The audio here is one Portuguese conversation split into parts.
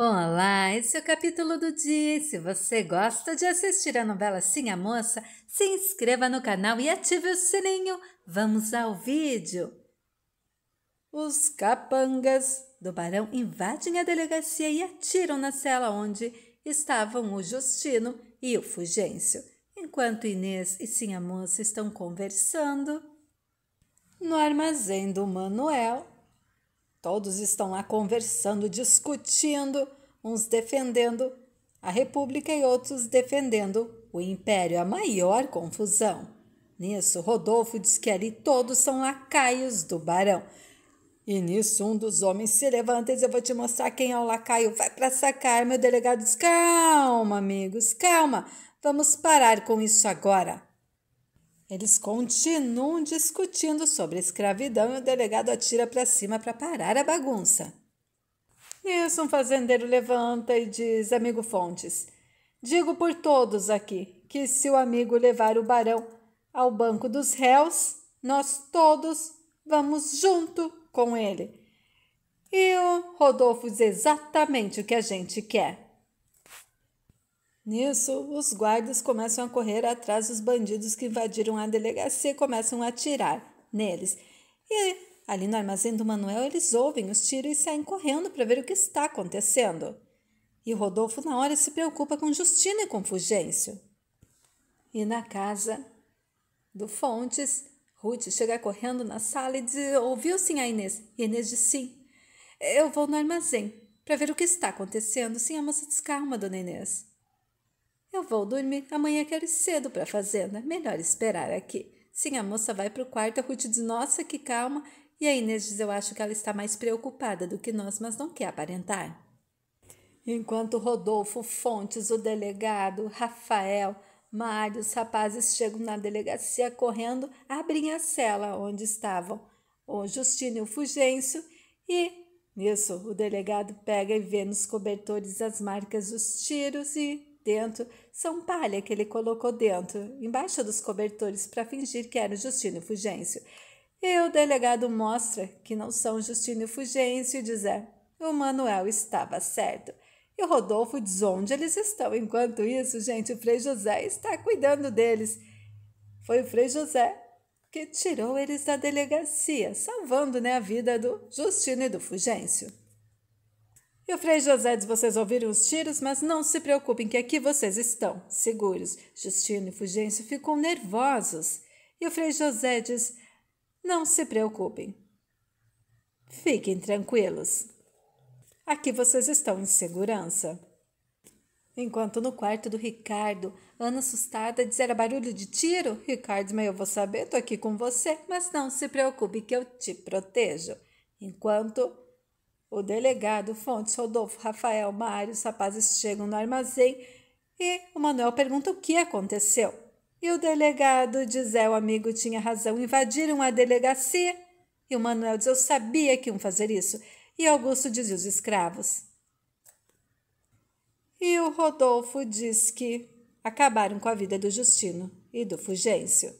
Olá, esse é o capítulo do dia. Se você gosta de assistir a novela Sim a Moça, se inscreva no canal e ative o sininho. Vamos ao vídeo. Os capangas do barão invadem a delegacia e atiram na cela onde estavam o Justino e o Fugêncio, enquanto Inês e Sim a Moça estão conversando. No armazém do Manuel, Todos estão lá conversando, discutindo, uns defendendo a República e outros defendendo o Império, a maior confusão. Nisso, Rodolfo diz que ali todos são lacaios do barão. E nisso, um dos homens se levanta e diz: Eu vou te mostrar quem é o lacaio, vai para sacar. Meu delegado diz: Calma, amigos, calma, vamos parar com isso agora. Eles continuam discutindo sobre a escravidão e o delegado atira para cima para parar a bagunça. Nisso, um fazendeiro levanta e diz: Amigo Fontes, digo por todos aqui que se o amigo levar o barão ao banco dos réus, nós todos vamos junto com ele. E o Rodolfo diz exatamente o que a gente quer. Nisso, os guardas começam a correr atrás dos bandidos que invadiram a delegacia e começam a atirar neles. E Ali no armazém do Manuel, eles ouvem os tiros e saem correndo para ver o que está acontecendo. E Rodolfo, na hora, se preocupa com Justina e com Fulgêncio. E na casa do Fontes, Ruth chega correndo na sala e diz: Ouviu sim a Inês? E Inês diz: Sim, eu vou no armazém para ver o que está acontecendo. Sim, a moça diz: Calma, dona Inês. Eu vou dormir, amanhã quero ir cedo para a fazenda. Melhor esperar aqui. Sim, a moça vai para o quarto. A Ruth diz: Nossa, que calma. E a Inês diz: Eu acho que ela está mais preocupada do que nós, mas não quer aparentar. Enquanto Rodolfo, Fontes, o delegado, Rafael, Mário, os rapazes chegam na delegacia correndo, abrem a cela onde estavam o Justino e o Fugêncio e, nisso, o delegado pega e vê nos cobertores as marcas dos tiros e dentro são palha que ele colocou dentro, embaixo dos cobertores, para fingir que era o Justino Fugêncio. E o delegado mostra que não são Justino e Fugêncio e diz é. O Manuel estava certo. E o Rodolfo diz onde eles estão. Enquanto isso, gente, o Frei José está cuidando deles. Foi o Frei José que tirou eles da delegacia, salvando né, a vida do Justino e do Fugêncio E o Frei José diz: vocês ouviram os tiros, mas não se preocupem, que aqui vocês estão seguros. Justino e Fugêncio ficam nervosos. E o Frei José diz: não se preocupem. Fiquem tranquilos. Aqui vocês estão em segurança. Enquanto no quarto do Ricardo, Ana assustada dizera barulho de tiro, Ricardo, mas eu vou saber, tô aqui com você, mas não se preocupe que eu te protejo. Enquanto o delegado Fontes, Rodolfo, Rafael, Mário, os rapazes chegam no armazém e o Manuel pergunta o que aconteceu. E o delegado diz: é, o amigo tinha razão. Invadiram a delegacia. E o Manuel diz: eu sabia que iam fazer isso. E Augusto diz: os escravos. E o Rodolfo diz que acabaram com a vida do Justino e do Fugêncio.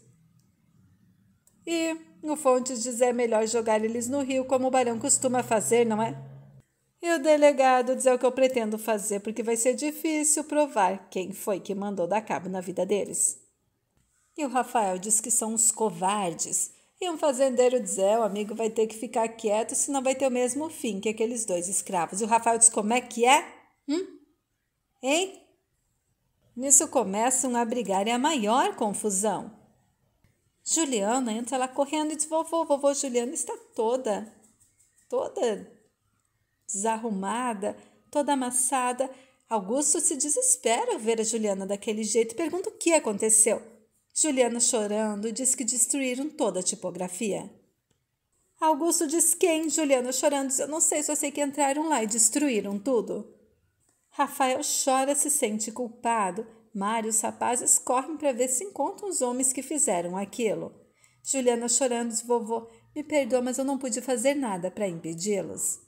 E o Fontes diz: é melhor jogar eles no rio, como o barão costuma fazer, não é? E o delegado diz: é o que eu pretendo fazer, porque vai ser difícil provar quem foi que mandou dar cabo na vida deles. E o Rafael diz que são uns covardes. E um fazendeiro diz: é, o amigo vai ter que ficar quieto, senão vai ter o mesmo fim que aqueles dois escravos. E o Rafael diz: como é que é? Hum? Hein? Nisso começam a brigar e a maior confusão. Juliana entra lá correndo e diz: vovô, vovô, Juliana está toda, toda desarrumada, toda amassada. Augusto se desespera ao ver a Juliana daquele jeito e pergunta o que aconteceu. Juliana, chorando, diz que destruíram toda a tipografia. Augusto diz quem? Juliana, chorando, diz, eu não sei, só sei que entraram lá e destruíram tudo. Rafael chora, se sente culpado. Mário e os rapazes correm para ver se encontram os homens que fizeram aquilo. Juliana, chorando, diz, vovô, me perdoa, mas eu não pude fazer nada para impedi-los.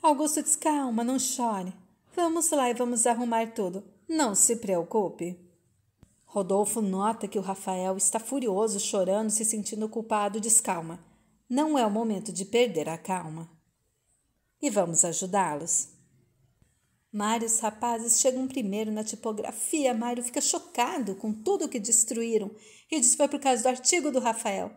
Augusto diz, calma, não chore. Vamos lá e vamos arrumar tudo. Não se preocupe. Rodolfo nota que o Rafael está furioso, chorando, se sentindo culpado, descalma. Não é o momento de perder a calma. E vamos ajudá-los. Mário e os rapazes chegam primeiro na tipografia. Mário fica chocado com tudo o que destruíram e diz foi por causa do artigo do Rafael.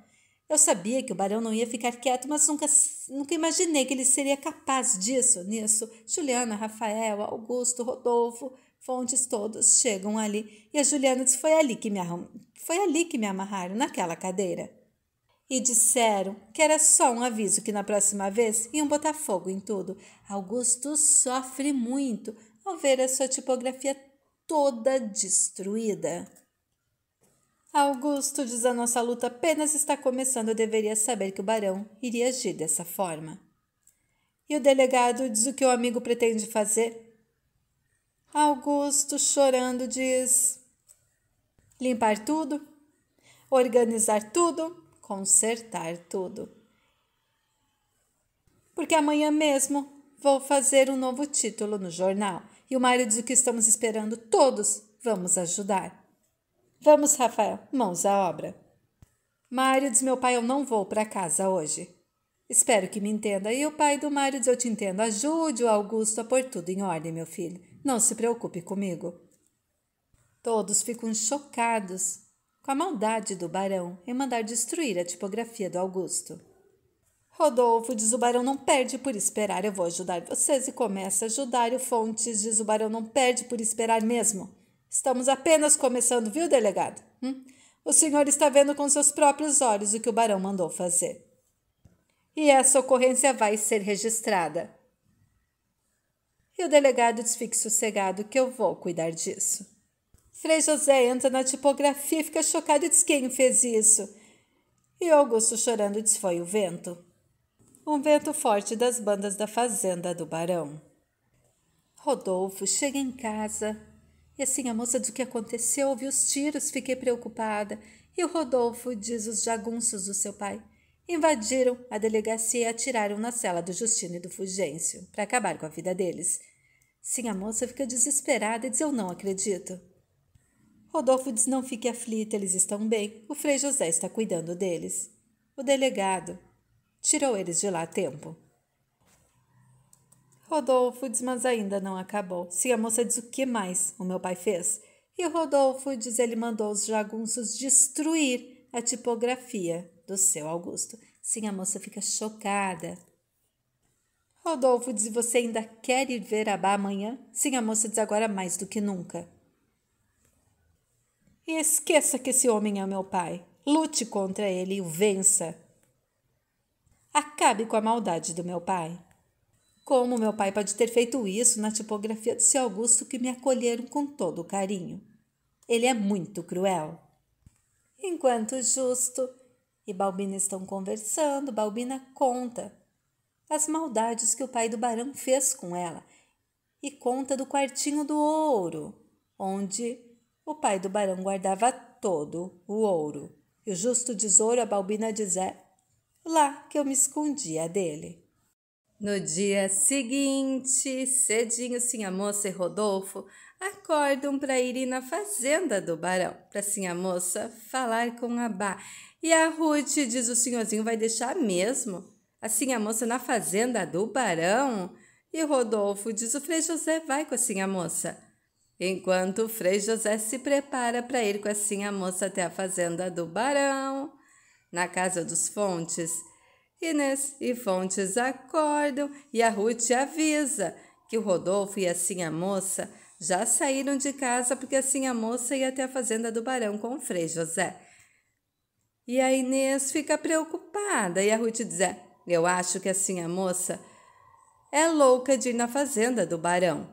Eu sabia que o barão não ia ficar quieto, mas nunca, nunca imaginei que ele seria capaz disso, nisso. Juliana, Rafael, Augusto, Rodolfo. Fontes todos chegam ali e a Juliana diz: foi ali que me, arrum... foi ali que me amarraram, naquela cadeira. E disseram que era só um aviso que na próxima vez iam botar fogo em tudo. Augusto sofre muito ao ver a sua tipografia toda destruída. Augusto diz: a nossa luta apenas está começando. Eu deveria saber que o barão iria agir dessa forma. E o delegado diz o que o amigo pretende fazer. Augusto, chorando, diz: limpar tudo, organizar tudo, consertar tudo. Porque amanhã mesmo vou fazer um novo título no jornal. E o Mário diz o que estamos esperando todos. Vamos ajudar. Vamos, Rafael, mãos à obra. Mário diz: Meu pai, eu não vou para casa hoje. Espero que me entenda. E o pai do Mário diz: Eu te entendo. Ajude o Augusto a pôr tudo em ordem, meu filho. Não se preocupe comigo. Todos ficam chocados com a maldade do barão em mandar destruir a tipografia do Augusto. Rodolfo diz o barão não perde por esperar, eu vou ajudar vocês e começa a ajudar. E o Fontes diz o barão não perde por esperar mesmo. Estamos apenas começando, viu, delegado? Hum? O senhor está vendo com seus próprios olhos o que o barão mandou fazer. E essa ocorrência vai ser registrada. E o delegado diz: fique sossegado que eu vou cuidar disso. Frei José entra na tipografia e fica chocado e diz: quem fez isso? E Augusto chorando diz: foi o vento. Um vento forte das bandas da fazenda do barão. Rodolfo chega em casa. E assim, a moça do que aconteceu ouvi os tiros, fiquei preocupada. E o Rodolfo diz os jagunços do seu pai invadiram a delegacia e atiraram na cela do Justino e do Fulgêncio para acabar com a vida deles. Sim, a moça fica desesperada e diz: Eu não acredito. Rodolfo diz: Não fique aflita, eles estão bem. O Frei José está cuidando deles. O delegado tirou eles de lá a tempo. Rodolfo diz: Mas ainda não acabou. Sim, a moça diz: O que mais o meu pai fez? E Rodolfo diz: Ele mandou os jagunços destruir a tipografia do seu Augusto. Sim, a moça fica chocada. Rodolfo diz: Você ainda quer ir ver Abá amanhã? Sim, a moça diz agora mais do que nunca. E esqueça que esse homem é meu pai. Lute contra ele e o vença. Acabe com a maldade do meu pai. Como meu pai pode ter feito isso na tipografia do seu Augusto que me acolheram com todo carinho? Ele é muito cruel. Enquanto justo, e Balbina estão conversando. Balbina conta as maldades que o pai do barão fez com ela e conta do quartinho do ouro, onde o pai do barão guardava todo o ouro. E o justo tesouro, a Balbina diz, é lá que eu me escondia dele. No dia seguinte, cedinho, sim, a moça e Rodolfo acordam para ir na fazenda do barão, para a a moça falar com a Bá. E a Ruth diz: o senhorzinho vai deixar mesmo? Assim a moça na fazenda do barão? E Rodolfo diz: o Frei José vai com assim a moça. Enquanto o Frei José se prepara para ir com assim a moça até a fazenda do barão, na casa dos Fontes. Inês e Fontes acordam e a Ruth avisa que o Rodolfo e assim a moça já saíram de casa porque assim a moça ia até a fazenda do barão com o Frei José. E a Inês fica preocupada e a Ruth diz: é, Eu acho que assim a moça é louca de ir na fazenda do barão.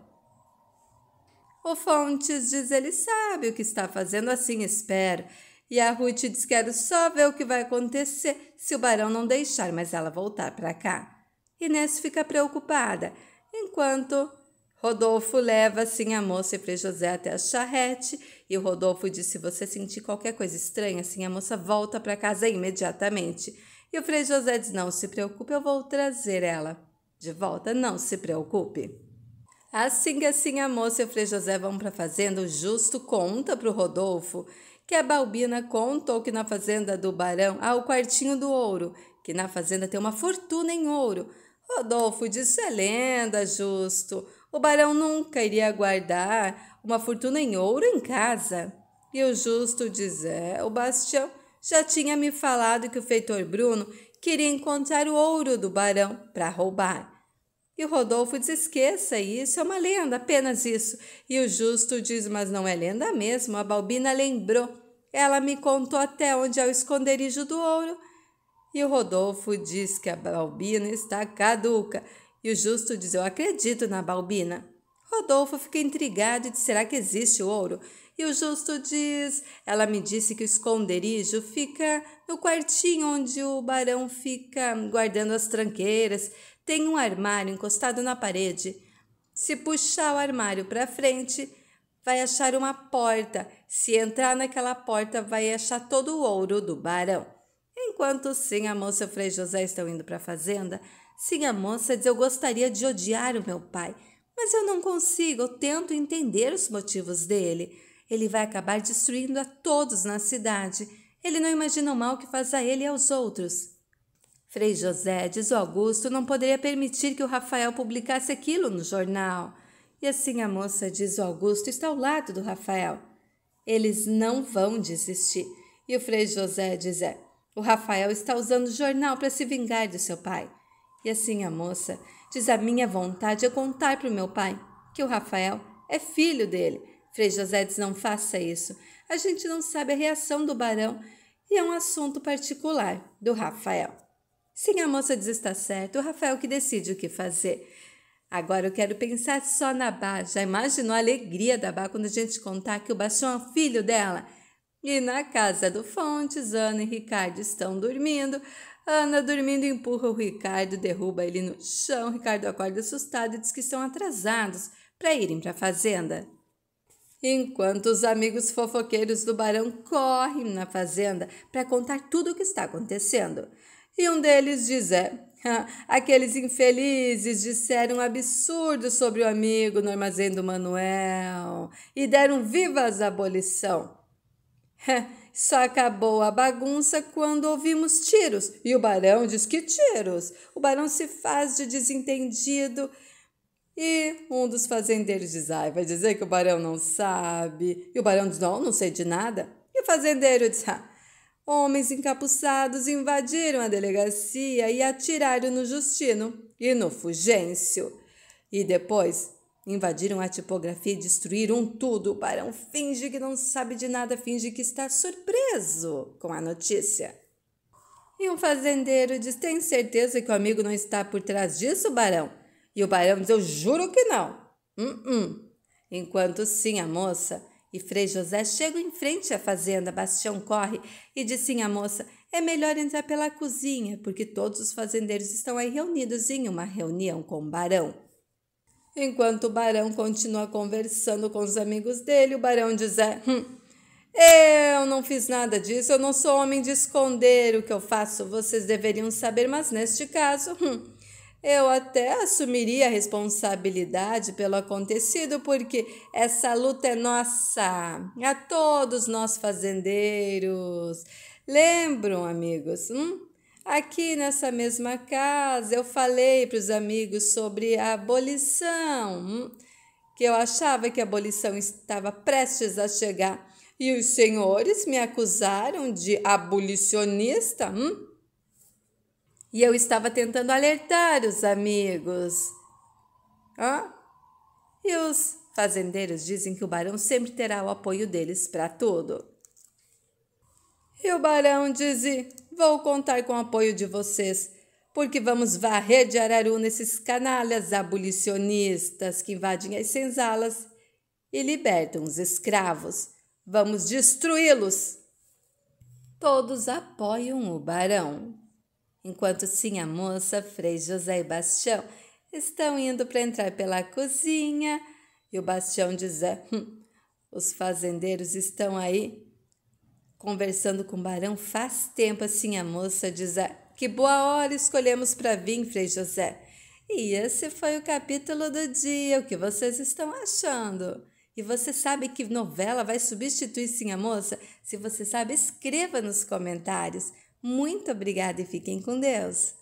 O Fontes diz: Ele sabe o que está fazendo, assim espero. E a Ruth diz: Quero só ver o que vai acontecer se o barão não deixar mais ela voltar para cá. Inês fica preocupada, enquanto Rodolfo leva assim a moça e Frei José até a charrete e o Rodolfo diz: se você sentir qualquer coisa estranha, assim a moça volta para casa imediatamente. E o Frei José diz: não se preocupe, eu vou trazer ela de volta, não se preocupe. Assim que assim a moça e o Frei José vão para a fazenda, o justo conta para o Rodolfo que a Balbina contou que na fazenda do Barão há o quartinho do ouro, que na fazenda tem uma fortuna em ouro. Rodolfo disse: é lenda, justo. O barão nunca iria guardar uma fortuna em ouro em casa. E o justo Dizé, o Bastião, já tinha me falado que o feitor Bruno queria encontrar o ouro do barão para roubar. E o Rodolfo diz: esqueça isso, é uma lenda, apenas isso. E o justo diz: mas não é lenda mesmo, a Balbina lembrou. Ela me contou até onde é o esconderijo do ouro. E o Rodolfo diz que a Balbina está caduca. E o justo diz: Eu acredito na balbina. Rodolfo fica intrigado e diz: Será que existe ouro? E o justo diz: Ela me disse que o esconderijo fica no quartinho onde o barão fica guardando as tranqueiras. Tem um armário encostado na parede. Se puxar o armário para frente, vai achar uma porta. Se entrar naquela porta, vai achar todo o ouro do barão. Enquanto sim, a moça e o Frei José estão indo para a fazenda, Sim, a moça diz: Eu gostaria de odiar o meu pai, mas eu não consigo, eu tento entender os motivos dele. Ele vai acabar destruindo a todos na cidade. Ele não imagina o mal que faz a ele e aos outros. Frei José diz: O Augusto não poderia permitir que o Rafael publicasse aquilo no jornal. E assim a moça diz: O Augusto está ao lado do Rafael. Eles não vão desistir. E o Frei José diz: é, O Rafael está usando o jornal para se vingar de seu pai. E assim a moça diz: A minha vontade é contar para o meu pai que o Rafael é filho dele. Frei José diz: Não faça isso. A gente não sabe a reação do barão e é um assunto particular do Rafael. Sim, a moça diz: Está certo, o Rafael que decide o que fazer. Agora eu quero pensar só na Bá. Já imaginou a alegria da Bá quando a gente contar que o Baixão é filho dela? E na casa do Fontes, Ana e Ricardo estão dormindo. Ana, dormindo, empurra o Ricardo, derruba ele no chão. Ricardo acorda assustado e diz que estão atrasados para irem para a fazenda. Enquanto os amigos fofoqueiros do barão correm na fazenda para contar tudo o que está acontecendo. E um deles diz: é, aqueles infelizes disseram um absurdo sobre o amigo no armazém do Manuel e deram vivas à abolição. Só acabou a bagunça quando ouvimos tiros. E o barão diz que tiros. O barão se faz de desentendido. E um dos fazendeiros diz: Ai, vai dizer que o barão não sabe. E o barão diz: Não, não sei de nada. E o fazendeiro diz: ah, Homens encapuçados invadiram a delegacia e atiraram no Justino e no Fugêncio. E depois Invadiram a tipografia e destruíram tudo. O barão finge que não sabe de nada, finge que está surpreso com a notícia. E um fazendeiro diz: Tem certeza que o amigo não está por trás disso, barão? E o barão diz: Eu juro que não. Hum, hum. Enquanto sim, a moça e Frei José chegam em frente à fazenda. Bastião corre e diz sim a moça: É melhor entrar pela cozinha, porque todos os fazendeiros estão aí reunidos em uma reunião com o barão. Enquanto o barão continua conversando com os amigos dele, o barão diz: é, hum, Eu não fiz nada disso, eu não sou homem de esconder o que eu faço, vocês deveriam saber, mas neste caso, hum, eu até assumiria a responsabilidade pelo acontecido, porque essa luta é nossa, é a todos nós fazendeiros. Lembram, amigos? Hum? Aqui nessa mesma casa, eu falei para os amigos sobre a abolição, hum, que eu achava que a abolição estava prestes a chegar. E os senhores me acusaram de abolicionista. Hum? E eu estava tentando alertar os amigos. Hã? E os fazendeiros dizem que o barão sempre terá o apoio deles para tudo. E o barão diz: Vou contar com o apoio de vocês, porque vamos varrer de Araruna esses canalhas abolicionistas que invadem as senzalas e libertam os escravos. Vamos destruí-los. Todos apoiam o barão. Enquanto sim a moça, Frei José e Bastião estão indo para entrar pela cozinha e o Bastião diz: é, hum, Os fazendeiros estão aí Conversando com o barão faz tempo assim, a moça diz: ah, Que boa hora escolhemos para vir, Frei José. E esse foi o capítulo do dia. O que vocês estão achando? E você sabe que novela vai substituir Sim a Moça? Se você sabe, escreva nos comentários. Muito obrigada e fiquem com Deus!